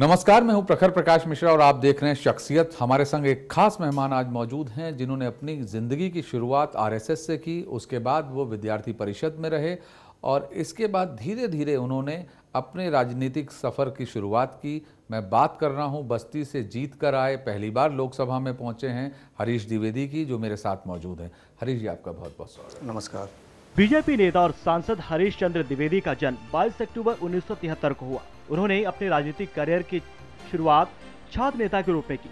नमस्कार मैं हूं प्रखर प्रकाश मिश्रा और आप देख रहे हैं शख्सियत हमारे संग एक खास मेहमान आज मौजूद हैं जिन्होंने अपनी ज़िंदगी की शुरुआत आरएसएस से की उसके बाद वो विद्यार्थी परिषद में रहे और इसके बाद धीरे धीरे उन्होंने अपने राजनीतिक सफ़र की शुरुआत की मैं बात कर रहा हूं बस्ती से जीत कर आए पहली बार लोकसभा में पहुंचे हैं हरीश द्विवेदी की जो मेरे साथ मौजूद हैं हरीश जी आपका बहुत बहुत स्वागत नमस्कार बीजेपी नेता और सांसद हरीश चंद्र द्विवेदी का जन्म बाईस अक्टूबर उन्नीस को हुआ उन्होंने अपने राजनीतिक करियर की शुरुआत छात्र नेता के रूप में की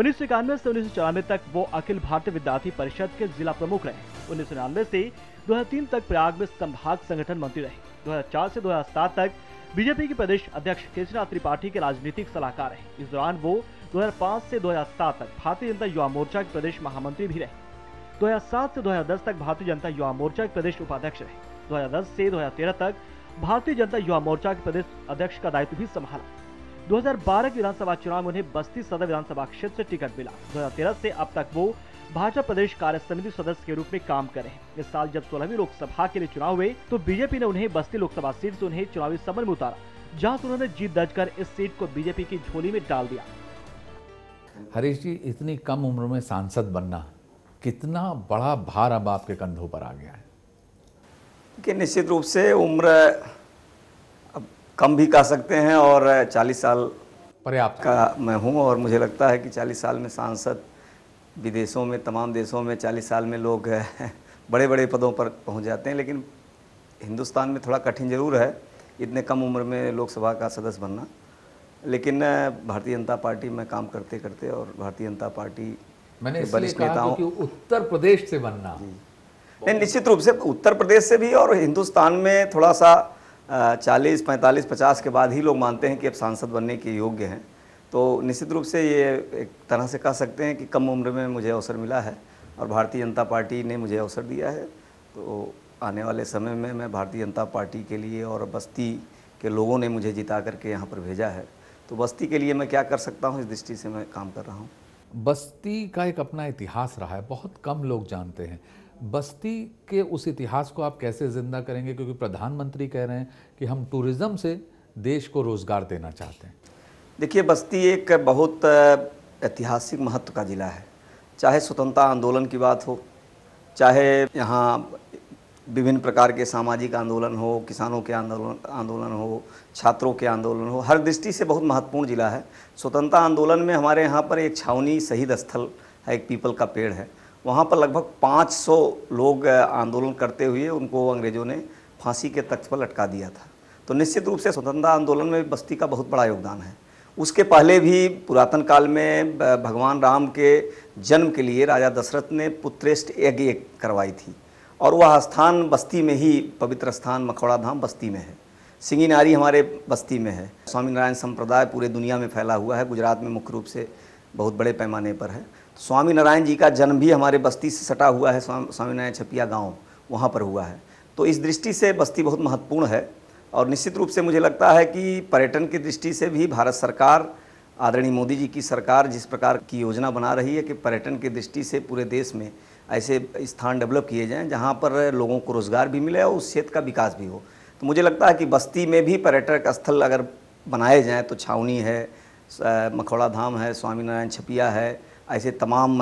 उन्नीस सौ इक्यानवे से उन्नीस सौ तक वो अखिल भारतीय विद्यार्थी परिषद के जिला प्रमुख रहे उन्नीस सौ निन्यानवे ऐसी दो तक प्रयाग में संभाग संगठन मंत्री रहे 2004 से 2007 तक बीजेपी के प्रदेश अध्यक्ष केसरीनाथ त्रिपाठी के राजनीतिक सलाहकार रहे इस दौरान वो 2005 से 2007 तक भारतीय जनता युवा मोर्चा के प्रदेश महामंत्री भी रहे 2007 से 2010 तक भारतीय जनता युवा मोर्चा के प्रदेश उपाध्यक्ष रहे 2010 से 2013 तक भारतीय जनता युवा मोर्चा के प्रदेश अध्यक्ष का दायित्व भी संभाला 2012 के विधानसभा चुनाव में उन्हें बस्ती सदर विधानसभा क्षेत्र से टिकट मिला 2013 से अब तक वो भाजपा प्रदेश कार्य समिति सदस्य के रूप में काम कर रहे हैं इस साल जब सोलहवीं लोकसभा के लिए चुनाव हुए तो बीजेपी ने उन्हें बस्ती लोकसभा सीट ऐसी उन्हें चुनावी समर में उतारा जहाँ उन्होंने जीत दर्ज कर इस सीट को बीजेपी की झोली में डाल दिया हरीश जी इतनी कम उम्र में सांसद बनना कितना बड़ा भार अब आपके कंधों पर आ गया है कि निश्चित रूप से उम्र अब कम भी कह सकते हैं और 40 साल पर्याप्त का मैं हूँ और मुझे लगता है कि 40 साल में सांसद विदेशों में तमाम देशों में 40 साल में लोग बड़े बड़े पदों पर पहुँच जाते हैं लेकिन हिंदुस्तान में थोड़ा कठिन ज़रूर है इतने कम उम्र में लोकसभा का सदस्य बनना लेकिन भारतीय जनता पार्टी में काम करते करते और भारतीय जनता पार्टी मैंने वरिष्ठ नेताओं उत्तर प्रदेश से बनना नहीं निश्चित रूप से उत्तर प्रदेश से भी और हिंदुस्तान में थोड़ा सा चालीस पैंतालीस पचास के बाद ही लोग मानते हैं कि अब सांसद बनने के योग्य हैं तो निश्चित रूप से ये एक तरह से कह सकते हैं कि कम उम्र में मुझे अवसर मिला है और भारतीय जनता पार्टी ने मुझे अवसर दिया है तो आने वाले समय में मैं भारतीय जनता पार्टी के लिए और बस्ती के लोगों ने मुझे जिता करके यहाँ पर भेजा है तो बस्ती के लिए मैं क्या कर सकता हूँ इस दृष्टि से मैं काम कर रहा हूँ बस्ती का एक अपना इतिहास रहा है बहुत कम लोग जानते हैं बस्ती के उस इतिहास को आप कैसे ज़िंदा करेंगे क्योंकि प्रधानमंत्री कह रहे हैं कि हम टूरिज़्म से देश को रोज़गार देना चाहते हैं देखिए बस्ती एक बहुत ऐतिहासिक महत्व का ज़िला है चाहे स्वतंत्रता आंदोलन की बात हो चाहे यहाँ विभिन्न प्रकार के सामाजिक आंदोलन हो किसानों के आंदोलन आंदोलन हो छात्रों के आंदोलन हो हर दृष्टि से बहुत महत्वपूर्ण ज़िला है स्वतंत्रता आंदोलन में हमारे यहाँ पर एक छावनी शहीद स्थल है एक पीपल का पेड़ है वहाँ पर लगभग 500 लोग आंदोलन करते हुए उनको अंग्रेज़ों ने फांसी के तख्त पर लटका दिया था तो निश्चित रूप से स्वतंत्रता आंदोलन में बस्ती का बहुत बड़ा योगदान है उसके पहले भी पुरातन काल में भगवान राम के जन्म के लिए राजा दशरथ ने पुत्रेष्ट यज्ञ करवाई थी और वह स्थान बस्ती में ही पवित्र स्थान मखौड़ा धाम बस्ती में है सिंगी नारी हमारे बस्ती में है स्वामीनारायण संप्रदाय पूरे दुनिया में फैला हुआ है गुजरात में मुख्य रूप से बहुत बड़े पैमाने पर है स्वामी नारायण जी का जन्म भी हमारे बस्ती से सटा हुआ है स्वामी नारायण छपिया गाँव वहाँ पर हुआ है तो इस दृष्टि से बस्ती बहुत महत्वपूर्ण है और निश्चित रूप से मुझे लगता है कि पर्यटन की दृष्टि से भी भारत सरकार आदरणीय मोदी जी की सरकार जिस प्रकार की योजना बना रही है कि पर्यटन की दृष्टि से पूरे देश में ऐसे स्थान डेवलप किए जाएँ जहाँ पर लोगों को रोज़गार भी मिले और उस क्षेत्र का विकास भी हो तो मुझे लगता है कि बस्ती में भी पर्यटक स्थल अगर बनाए जाएँ तो छावनी है मखौड़ा धाम है स्वामीनारायण छपिया है ऐसे तमाम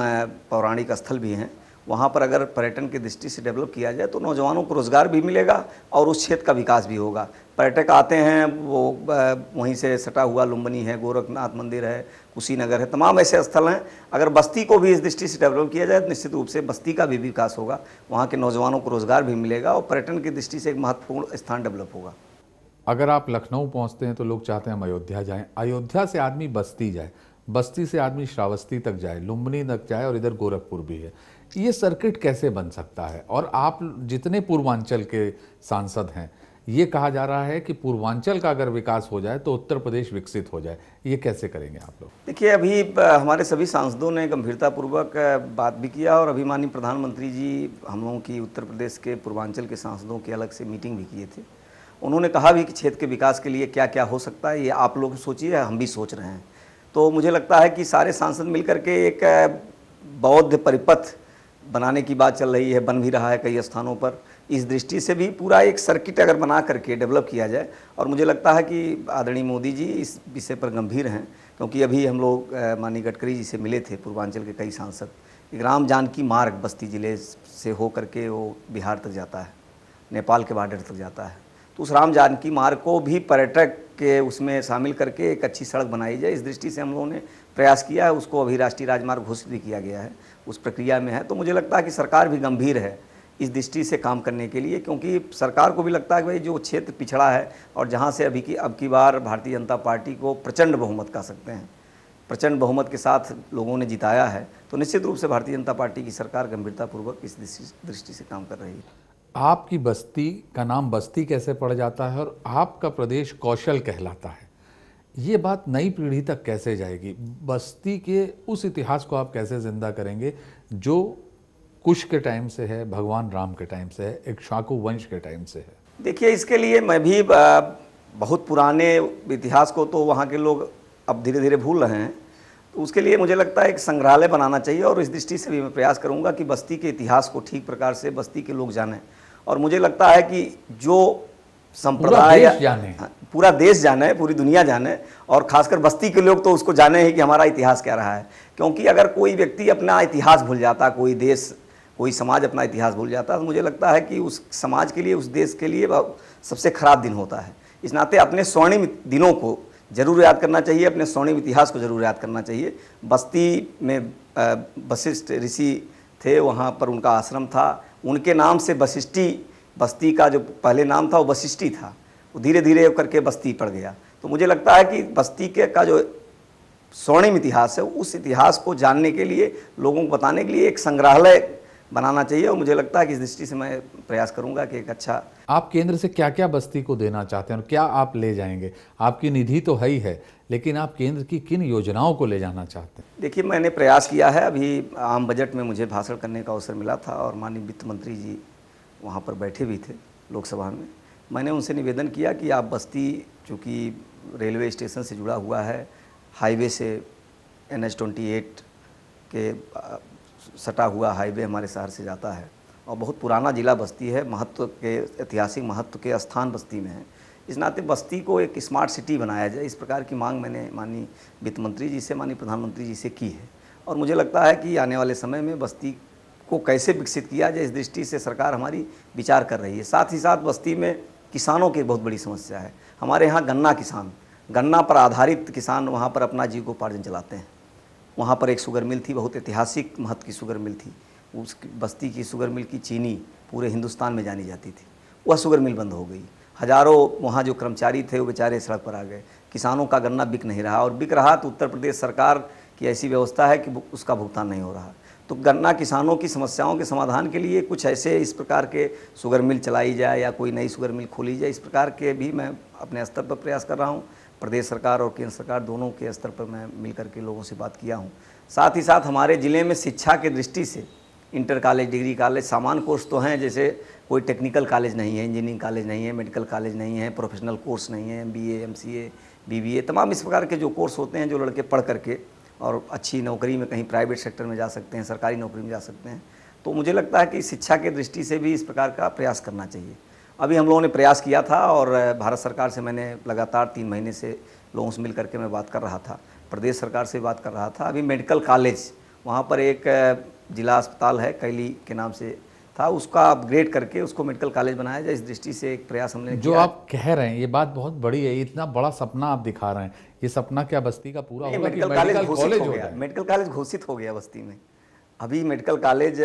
पौराणिक स्थल भी हैं वहाँ पर अगर पर्यटन की दृष्टि से डेवलप किया जाए तो नौजवानों को रोज़गार भी मिलेगा और उस क्षेत्र का विकास भी होगा पर्यटक आते हैं वो वहीं से सटा हुआ लुम्बनी है गोरखनाथ मंदिर है कुशीनगर है तमाम ऐसे स्थल हैं अगर बस्ती को भी इस दृष्टि से डेवलप किया जाए तो निश्चित रूप से बस्ती का भी विकास होगा वहाँ के नौजवानों को रोज़गार भी मिलेगा और पर्यटन की दृष्टि से एक महत्वपूर्ण स्थान डेवलप होगा अगर आप लखनऊ पहुँचते हैं तो लोग चाहते हैं हम अयोध्या जाएँ अयोध्या से आदमी बस्ती जाए बस्ती से आदमी श्रावस्ती तक जाए लुम्बनी तक जाए और इधर गोरखपुर भी है ये सर्किट कैसे बन सकता है और आप जितने पूर्वांचल के सांसद हैं ये कहा जा रहा है कि पूर्वांचल का अगर विकास हो जाए तो उत्तर प्रदेश विकसित हो जाए ये कैसे करेंगे आप लोग देखिए अभी हमारे सभी सांसदों ने गंभीरतापूर्वक बात भी किया और अभी माननीय प्रधानमंत्री जी हम लोगों की उत्तर प्रदेश के पूर्वांचल के सांसदों की अलग से मीटिंग भी किए थे उन्होंने कहा भी कि क्षेत्र के विकास के लिए क्या क्या हो सकता है ये आप लोग सोचिए हम भी सोच रहे हैं तो मुझे लगता है कि सारे सांसद मिलकर के एक बौद्ध परिपथ बनाने की बात चल रही है बन भी रहा है कई स्थानों पर इस दृष्टि से भी पूरा एक सर्किट अगर बना करके डेवलप किया जाए और मुझे लगता है कि आदरणीय मोदी जी इस विषय पर गंभीर हैं क्योंकि अभी हम लोग माननीय गडकरी जी से मिले थे पूर्वांचल के कई सांसद एक राम जानकी मार्ग बस्ती ज़िले से होकर के वो बिहार तक जाता है नेपाल के बॉर्डर तक जाता है तो उस राम जानकी मार्ग को भी पर्यटक के उसमें शामिल करके एक अच्छी सड़क बनाई जाए इस दृष्टि से हम लोगों ने प्रयास किया है उसको अभी राष्ट्रीय राजमार्ग घोषित भी किया गया है उस प्रक्रिया में है तो मुझे लगता है कि सरकार भी गंभीर है इस दृष्टि से काम करने के लिए क्योंकि सरकार को भी लगता है कि भाई जो क्षेत्र पिछड़ा है और जहाँ से अभी की अब की बार भारतीय जनता पार्टी को प्रचंड बहुमत कह सकते हैं प्रचंड बहुमत के साथ लोगों ने जिताया है तो निश्चित रूप से भारतीय जनता पार्टी की सरकार गंभीरतापूर्वक इस दृष्टि से काम कर रही है आपकी बस्ती का नाम बस्ती कैसे पड़ जाता है और आपका प्रदेश कौशल कहलाता है ये बात नई पीढ़ी तक कैसे जाएगी बस्ती के उस इतिहास को आप कैसे ज़िंदा करेंगे जो कुश के टाइम से है भगवान राम के टाइम से है एक शाकु वंश के टाइम से है देखिए इसके लिए मैं भी बहुत पुराने इतिहास को तो वहाँ के लोग अब धीरे धीरे भूल रहे हैं तो उसके लिए मुझे लगता है एक संग्रहालय बनाना चाहिए और इस दृष्टि से भी मैं प्रयास करूँगा कि बस्ती के इतिहास को ठीक प्रकार से बस्ती के लोग जानें और मुझे लगता है कि जो संप्रदाय हाँ, पूरा देश जाने पूरी दुनिया जाने और खासकर बस्ती के लोग तो उसको जाने ही कि हमारा इतिहास क्या रहा है क्योंकि अगर कोई व्यक्ति अपना इतिहास भूल जाता कोई देश कोई समाज अपना इतिहास भूल जाता तो मुझे लगता है कि उस समाज के लिए उस देश के लिए सबसे खराब दिन होता है इस नाते अपने स्वर्णिम दिनों को जरूर याद करना चाहिए अपने स्वर्णिम इतिहास को जरूर याद करना चाहिए बस्ती में वशिष्ठ ऋषि थे वहाँ पर उनका आश्रम था उनके नाम से वशिष्ठी बस्ती का जो पहले नाम था वो वशिष्ठी था वो धीरे धीरे करके बस्ती पड़ गया तो मुझे लगता है कि बस्ती के का जो स्वर्णिम इतिहास है उस इतिहास को जानने के लिए लोगों को बताने के लिए एक संग्रहालय बनाना चाहिए और मुझे लगता है कि इस दृष्टि से मैं प्रयास करूंगा कि एक अच्छा आप केंद्र से क्या क्या बस्ती को देना चाहते हैं और क्या आप ले जाएंगे आपकी निधि तो है ही है लेकिन आप केंद्र की किन योजनाओं को ले जाना चाहते हैं देखिए मैंने प्रयास किया है अभी आम बजट में मुझे भाषण करने का अवसर मिला था और माननीय वित्त मंत्री जी वहाँ पर बैठे भी थे लोकसभा में मैंने उनसे निवेदन किया कि आप बस्ती चूँकि रेलवे स्टेशन से जुड़ा हुआ है हाईवे से एन एच ट्वेंटी एट के सटा हुआ हाईवे हमारे शहर से जाता है और बहुत पुराना ज़िला बस्ती है महत्व के ऐतिहासिक महत्व के स्थान बस्ती में है इस नाते बस्ती को एक स्मार्ट सिटी बनाया जाए इस प्रकार की मांग मैंने माननीय वित्त मंत्री जी से माननीय प्रधानमंत्री जी से की है और मुझे लगता है कि आने वाले समय में बस्ती को कैसे विकसित किया जाए इस दृष्टि से सरकार हमारी विचार कर रही है साथ ही साथ बस्ती में किसानों की बहुत बड़ी समस्या है हमारे यहाँ गन्ना किसान गन्ना पर आधारित किसान वहाँ पर अपना जीविकोपार्जन चलाते हैं वहाँ पर एक शुगर मिल थी बहुत ऐतिहासिक महत्व की शुगर मिल थी उस बस्ती की शुगर मिल की चीनी पूरे हिंदुस्तान में जानी जाती थी वह शुगर मिल बंद हो गई हजारों वहाँ जो कर्मचारी थे वो बेचारे सड़क पर आ गए किसानों का गन्ना बिक नहीं रहा और बिक रहा तो उत्तर प्रदेश सरकार की ऐसी व्यवस्था है कि उसका भुगतान नहीं हो रहा तो गन्ना किसानों की समस्याओं के समाधान के लिए कुछ ऐसे इस प्रकार के शुगर मिल चलाई जाए या कोई नई शुगर मिल खोली जाए इस प्रकार के भी मैं अपने स्तर पर प्रयास कर रहा हूँ प्रदेश सरकार और केंद्र सरकार दोनों के स्तर पर मैं मिल के लोगों से बात किया हूँ साथ ही साथ हमारे ज़िले में शिक्षा के दृष्टि से इंटर कॉलेज डिग्री कॉलेज सामान कोर्स तो हैं जैसे कोई टेक्निकल कॉलेज नहीं है इंजीनियरिंग कॉलेज नहीं है मेडिकल कॉलेज नहीं है प्रोफेशनल कोर्स नहीं है M B BBA, M C A B B A तमाम इस प्रकार के जो कोर्स होते हैं जो लड़के पढ़ करके और अच्छी नौकरी में कहीं प्राइवेट सेक्टर में जा सकते हैं सरकारी नौकरी में जा सकते हैं तो मुझे लगता है कि शिक्षा के दृष्टि से भी इस प्रकार का प्रयास करना चाहिए अभी हम लोगों ने प्रयास किया था और भारत सरकार से मैंने लगातार तीन महीने से लोगों से मिल करके मैं बात कर रहा था प्रदेश सरकार से बात कर रहा था अभी मेडिकल कॉलेज वहाँ पर एक जिला अस्पताल है कैली के नाम से था उसका अपग्रेड करके उसको मेडिकल कॉलेज बनाया जाए इस दृष्टि से एक प्रयास हमने जो आप कह रहे हैं ये बात बहुत बड़ी है इतना बड़ा सपना आप दिखा रहे हैं ये सपना क्या बस्ती का पूरा होगा मेडिकल कॉलेज घोषित हो गया मेडिकल कॉलेज घोषित हो गया बस्ती में अभी मेडिकल कॉलेज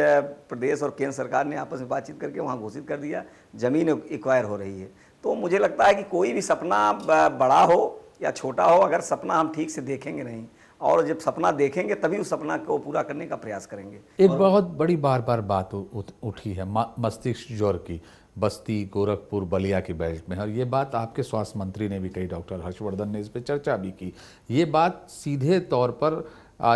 प्रदेश और केंद्र सरकार ने आपस में बातचीत करके वहाँ घोषित कर दिया ज़मीन एक्वायर हो रही है तो मुझे लगता है कि कोई भी सपना बड़ा हो या छोटा हो अगर सपना हम ठीक से देखेंगे नहीं और जब सपना देखेंगे तभी उस सपना को पूरा करने का प्रयास करेंगे एक और... बहुत बड़ी बार बार बात उठी है मस्तिष्क ज्वर की बस्ती गोरखपुर बलिया की बेल्ट में और ये बात आपके स्वास्थ्य मंत्री ने भी कही डॉक्टर हर्षवर्धन ने इस पर चर्चा भी की ये बात सीधे तौर पर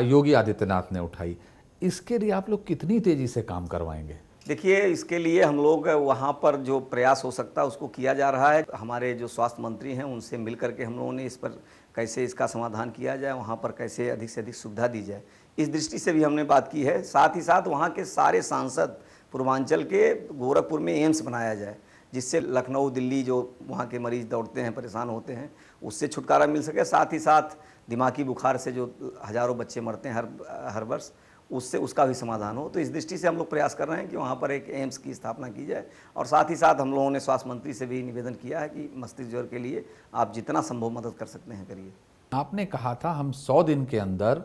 योगी आदित्यनाथ ने उठाई इसके लिए आप लोग कितनी तेज़ी से काम करवाएंगे देखिए इसके लिए हम लोग वहाँ पर जो प्रयास हो सकता है उसको किया जा रहा है हमारे जो स्वास्थ्य मंत्री हैं उनसे मिल करके हम लोगों ने इस पर कैसे इसका समाधान किया जाए वहाँ पर कैसे अधिक से अधिक सुविधा दी जाए इस दृष्टि से भी हमने बात की है साथ ही साथ वहाँ के सारे सांसद पूर्वांचल के गोरखपुर में एम्स बनाया जाए जिससे लखनऊ दिल्ली जो वहाँ के मरीज दौड़ते हैं परेशान होते हैं उससे छुटकारा मिल सके साथ ही साथ दिमागी बुखार से जो हज़ारों बच्चे मरते हैं हर हर वर्ष उससे उसका भी समाधान हो तो इस दृष्टि से हम लोग प्रयास कर रहे हैं कि वहाँ पर एक एम्स की स्थापना की जाए और साथ ही साथ हम लोगों ने स्वास्थ्य मंत्री से भी निवेदन किया है कि मस्तिष्क ज्वर के लिए आप जितना संभव मदद कर सकते हैं करिए आपने कहा था हम सौ दिन के अंदर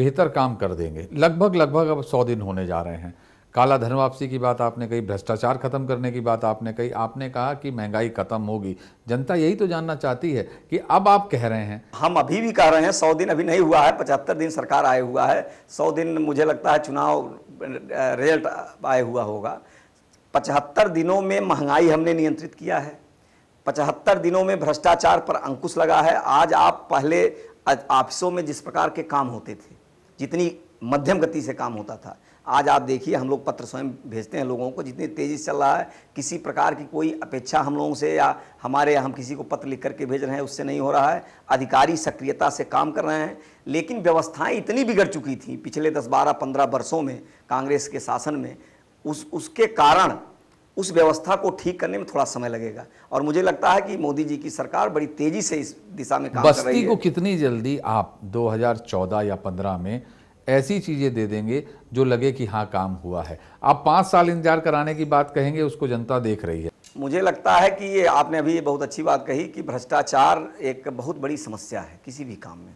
बेहतर काम कर देंगे लगभग लगभग अब सौ दिन होने जा रहे हैं काला धन वापसी की बात आपने कही भ्रष्टाचार खत्म करने की बात आपने कही आपने कहा कि महंगाई खत्म होगी जनता यही तो जानना चाहती है कि अब आप कह रहे हैं हम अभी भी कह रहे हैं सौ दिन अभी नहीं हुआ है पचहत्तर दिन सरकार आए हुआ है सौ दिन मुझे लगता है चुनाव रिजल्ट आए हुआ होगा पचहत्तर दिनों में महंगाई हमने नियंत्रित किया है पचहत्तर दिनों में भ्रष्टाचार पर अंकुश लगा है आज आप पहले ऑफिसों में जिस प्रकार के काम होते थे जितनी मध्यम गति से काम होता था आज आप देखिए हम लोग पत्र स्वयं भेजते हैं लोगों को जितनी तेज़ी से चल रहा है किसी प्रकार की कोई अपेक्षा हम लोगों से या हमारे हम किसी को पत्र लिख करके भेज रहे हैं उससे नहीं हो रहा है अधिकारी सक्रियता से काम कर रहे हैं लेकिन व्यवस्थाएं इतनी बिगड़ चुकी थी पिछले दस बारह पंद्रह वर्षों में कांग्रेस के शासन में उस उसके कारण उस व्यवस्था को ठीक करने में थोड़ा समय लगेगा और मुझे लगता है कि मोदी जी की सरकार बड़ी तेजी से इस दिशा में काम कर रही है बस्ती को कितनी जल्दी आप 2014 या 15 में ऐसी चीज़ें दे देंगे जो लगे कि हाँ काम हुआ है आप पाँच साल इंतजार कराने की बात कहेंगे उसको जनता देख रही है मुझे लगता है कि ये आपने अभी बहुत अच्छी बात कही कि भ्रष्टाचार एक बहुत बड़ी समस्या है किसी भी काम में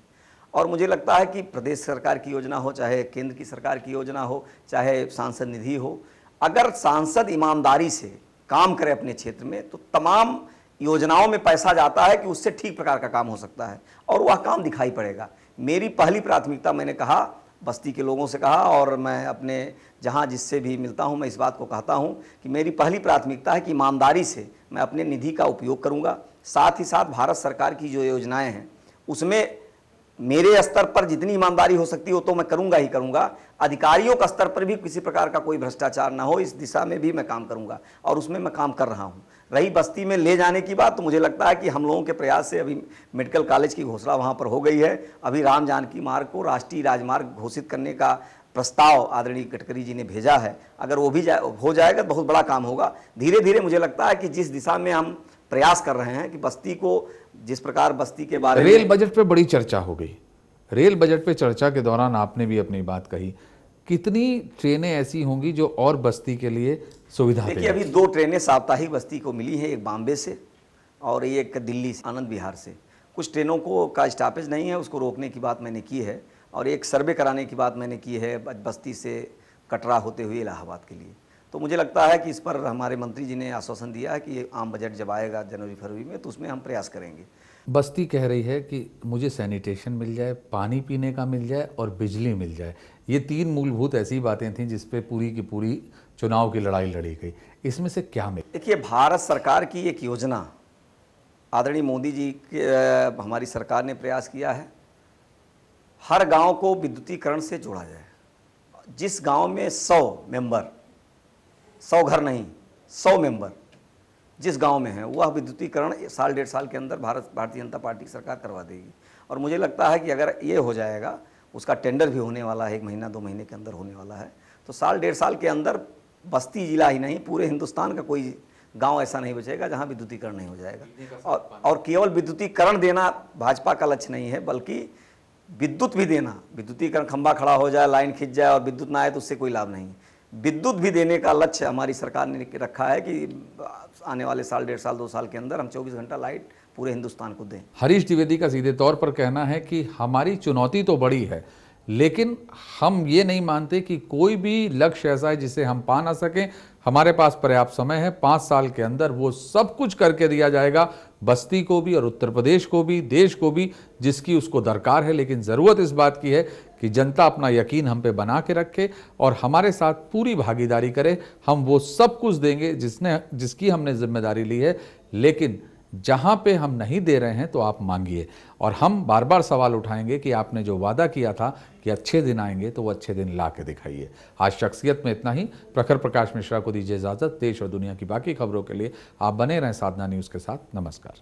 और मुझे लगता है कि प्रदेश सरकार की योजना हो चाहे केंद्र की सरकार की योजना हो चाहे सांसद निधि हो अगर सांसद ईमानदारी से काम करे अपने क्षेत्र में तो तमाम योजनाओं में पैसा जाता है कि उससे ठीक प्रकार का काम हो सकता है और वह काम दिखाई पड़ेगा मेरी पहली प्राथमिकता मैंने कहा बस्ती के लोगों से कहा और मैं अपने जहाँ जिससे भी मिलता हूँ मैं इस बात को कहता हूँ कि मेरी पहली प्राथमिकता है कि ईमानदारी से मैं अपने निधि का उपयोग करूँगा साथ ही साथ भारत सरकार की जो योजनाएँ हैं उसमें मेरे स्तर पर जितनी ईमानदारी हो सकती हो तो मैं करूंगा ही करूंगा अधिकारियों का स्तर पर भी किसी प्रकार का कोई भ्रष्टाचार ना हो इस दिशा में भी मैं काम करूंगा और उसमें मैं काम कर रहा हूं रही बस्ती में ले जाने की बात तो मुझे लगता है कि हम लोगों के प्रयास से अभी मेडिकल कॉलेज की घोषणा वहाँ पर हो गई है अभी राम जानकी मार्ग को राष्ट्रीय राजमार्ग घोषित करने का प्रस्ताव आदरणीय गडकरी जी ने भेजा है अगर वो भी जा, हो जाएगा तो बहुत बड़ा काम होगा धीरे धीरे मुझे लगता है कि जिस दिशा में हम प्रयास कर रहे हैं कि बस्ती को जिस प्रकार बस्ती के बारे में रेल बजट पे बड़ी चर्चा हो गई रेल बजट पे चर्चा के दौरान आपने भी अपनी बात कही कितनी ट्रेनें ऐसी होंगी जो और बस्ती के लिए सुविधा देखिए अभी दो ट्रेनें साप्ताहिक बस्ती को मिली हैं एक बॉम्बे से और एक दिल्ली से आनंद विहार से कुछ ट्रेनों को का स्टापेज नहीं है उसको रोकने की बात मैंने की है और एक सर्वे कराने की बात मैंने की है बस्ती से कटरा होते हुए इलाहाबाद के लिए तो मुझे लगता है कि इस पर हमारे मंत्री जी ने आश्वासन दिया है कि आम बजट जब आएगा जनवरी फरवरी में तो उसमें हम प्रयास करेंगे बस्ती कह रही है कि मुझे सैनिटेशन मिल जाए पानी पीने का मिल जाए और बिजली मिल जाए ये तीन मूलभूत ऐसी बातें थीं जिस पे पूरी की पूरी चुनाव की लड़ाई लड़ी गई इसमें से क्या मिल देखिए भारत सरकार की एक योजना आदरणीय मोदी जी के हमारी सरकार ने प्रयास किया है हर गांव को विद्युतीकरण से जोड़ा जाए जिस गांव में सौ मेंबर सौ घर नहीं सौ मेंबर जिस गांव में है वह विद्युतीकरण साल डेढ़ साल के अंदर भारत भारतीय जनता पार्टी की सरकार करवा देगी और मुझे लगता है कि अगर ये हो जाएगा उसका टेंडर भी होने वाला है एक महीना दो महीने के अंदर होने वाला है तो साल डेढ़ साल के अंदर बस्ती जिला ही नहीं पूरे हिंदुस्तान का कोई गांव ऐसा नहीं बचेगा जहां विद्युतीकरण नहीं हो जाएगा और और केवल विद्युतीकरण देना भाजपा का लक्ष्य नहीं है बल्कि विद्युत भी देना विद्युतीकरण खंभा खड़ा हो जाए लाइन खिंच जाए और विद्युत ना आए तो उससे कोई लाभ नहीं है विद्युत भी देने का लक्ष्य हमारी सरकार ने रखा है कि आने वाले साल डेढ़ साल दो साल के अंदर हम 24 घंटा लाइट पूरे हिंदुस्तान को दें हरीश द्विवेदी का सीधे तौर पर कहना है कि हमारी चुनौती तो बड़ी है लेकिन हम ये नहीं मानते कि कोई भी लक्ष्य ऐसा है जिसे हम पा ना सकें हमारे पास पर्याप्त समय है पाँच साल के अंदर वो सब कुछ करके दिया जाएगा बस्ती को भी और उत्तर प्रदेश को भी देश को भी जिसकी उसको दरकार है लेकिन ज़रूरत इस बात की है कि जनता अपना यकीन हम पे बना के रखे और हमारे साथ पूरी भागीदारी करे हम वो सब कुछ देंगे जिसने जिसकी हमने जिम्मेदारी ली है लेकिन जहाँ पे हम नहीं दे रहे हैं तो आप मांगिए और हम बार बार सवाल उठाएंगे कि आपने जो वादा किया था कि अच्छे दिन आएंगे तो वो अच्छे दिन ला के दिखाइए आज शख्सियत में इतना ही प्रखर प्रकाश मिश्रा को दीजिए इजाज़त देश और दुनिया की बाकी खबरों के लिए आप बने रहें साधना न्यूज़ के साथ नमस्कार